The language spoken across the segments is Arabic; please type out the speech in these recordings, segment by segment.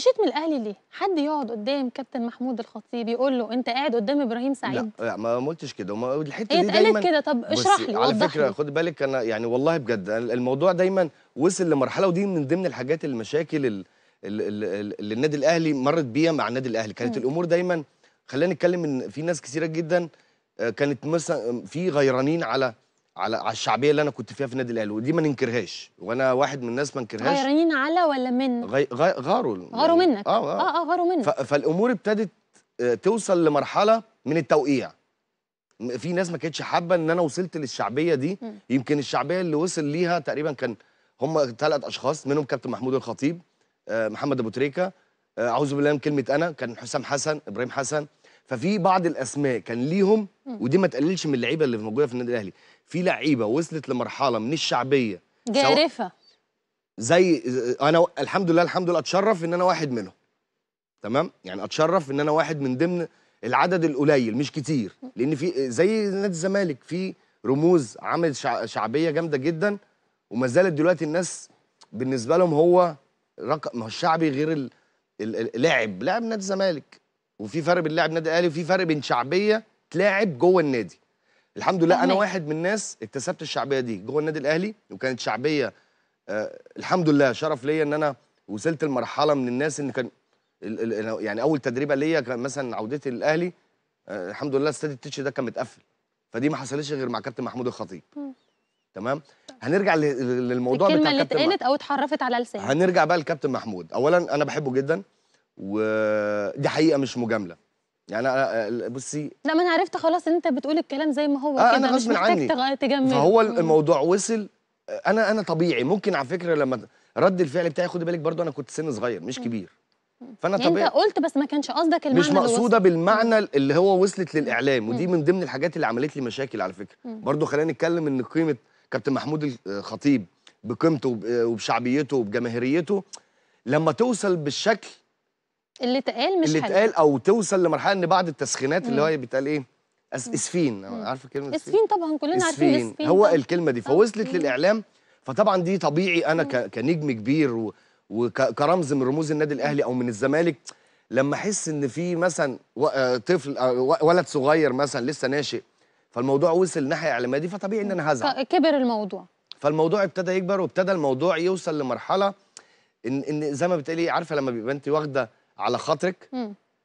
مشيت من الاهلي ليه؟ حد يقعد قدام كابتن محمود الخطيب يقول له انت قاعد قدام ابراهيم سعيد؟ لا, لا ما قلتش كده ما الحته دي اتقالت كده طب اشرح لي على فكره خد بالك انا يعني والله بجد الموضوع دايما وصل لمرحله ودي من ضمن الحاجات المشاكل اللي, اللي النادي الاهلي مرت بيها مع النادي الاهلي كانت م. الامور دايما خلينا نتكلم ان في ناس كثيره جدا آه، كانت مثلا في غيرانين على على على الشعبيه اللي انا كنت فيها في النادي الاهلي ودي ما ننكرهاش وانا واحد من الناس ما انكرهاش غيرانين على ولا من غي... غي... غاروا غاروا يعني. منك اه اه, آه, آه غاروا منك ف... فالامور ابتدت آه، توصل لمرحله من التوقيع في ناس ما كانتش حابه ان انا وصلت للشعبيه دي م. يمكن الشعبيه اللي وصل ليها تقريبا كان هم ثلاث اشخاص منهم كابتن محمود الخطيب آه، محمد ابو تريكه آه، اعوذ بالله من كلمه انا كان حسام حسن ابراهيم حسن ففي بعض الاسماء كان ليهم ودي ما تقللش من اللعيبه اللي موجوده في النادي الاهلي في لعيبه وصلت لمرحله من الشعبيه جارفه زي انا الحمد لله الحمد لله اتشرف ان انا واحد منهم تمام يعني اتشرف ان انا واحد من ضمن العدد القليل مش كتير لان في زي نادي الزمالك في رموز عملت شعبيه جامده جدا وما زالت دلوقتي الناس بالنسبه لهم هو رقم ما هو الشعبي غير اللاعب لاعب نادي الزمالك وفي فرق بين لاعب نادي الاهلي وفي فرق بين شعبيه تلاعب جوه النادي الحمد لله انا واحد من الناس اكتسبت الشعبيه دي جوه النادي الاهلي وكانت شعبيه آه الحمد لله شرف ليا ان انا وصلت لمرحله من الناس ان كان الـ الـ يعني اول تدريبه ليا كان مثلا عودتي للاهلي آه الحمد لله استاد التتش ده كان متقفل فدي ما حصلتش غير مع كابتن محمود الخطيب تمام هنرجع للموضوع بتاع الكلمه اللي اتقالت او اتحرفت على لسانه هنرجع بقى لكابتن محمود اولا انا بحبه جدا ودي حقيقه مش مجامله يعني انا أه، بصي لا ما انا عرفت خلاص ان انت بتقول الكلام زي ما هو آه كده انا غصب عني تجمل فهو الموضوع وصل أه، انا انا طبيعي ممكن على فكره لما رد الفعل بتاعي خدي بالك برضو انا كنت سن صغير مش كبير فانا يعني طبيعي انت قلت بس ما كانش قصدك المعنى مش مقصوده بالمعنى اللي هو وصلت للاعلام ودي من ضمن الحاجات اللي عملت لي مشاكل على فكره برضو خلينا نتكلم ان قيمه كابتن محمود الخطيب آه، بقيمته وبشعبيته وبجماهيريته لما توصل بالشكل اللي اتقال مش اللي اتقال او توصل لمرحله ان بعد التسخينات اللي هو بيتقال ايه اسفين عارفه كلمه اسفين اسفين طبعا كلنا عارفين اسفين هو طبعاً. الكلمه دي آه، فوصلت للاعلام فطبعا دي طبيعي انا كنجم كبير و... وكرمز من رموز النادي الاهلي او من الزمالك لما احس ان في مثلا آه، طفل آه، ولد صغير مثلا لسه ناشئ فالموضوع وصل ناحيه اعلاميه دي فطبيعي ان انا هزعل كبر الموضوع فالموضوع ابتدى يكبر وابتدى الموضوع يوصل لمرحله ان ان زي ما بتقولي عارفه لما بيبقى انت واخده على خاطرك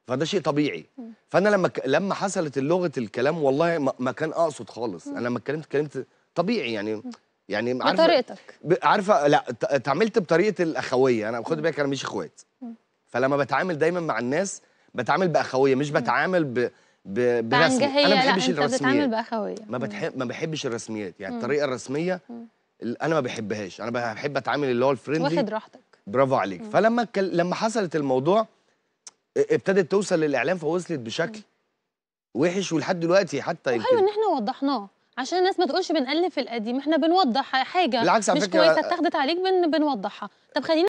فده شيء طبيعي فانا لما ك... لما حصلت لغه الكلام والله ما, ما كان اقصد خالص انا لما اتكلمت اتكلمت طبيعي يعني يعني عارفه بطريقتك عارفه لا اتعاملت بطريقه الاخويه انا خد بالك انا مش اخوات فلما بتعامل دايما مع الناس بتعامل باخويه مش بتعامل ب ب برسمي انا ما بحبش الرسميات باخويه ما بتحب ما بحبش الرسميات يعني الطريقه الرسميه انا ما بحبهاش انا بحب اتعامل اللي هو الفريندلي واخد راحتك برافو عليك مم. فلما كل... لما حصلت الموضوع ابتدت توصل للاعلام فوصلت بشكل وحش ولحد دلوقتي حتى أيوة، يمكن حلو ان احنا وضحناه عشان الناس ما تقولش بنقلف القديم احنا بنوضح حاجه بالعكس على مش كويسه اتاخدت عليك بن بنوضحها طب خلينا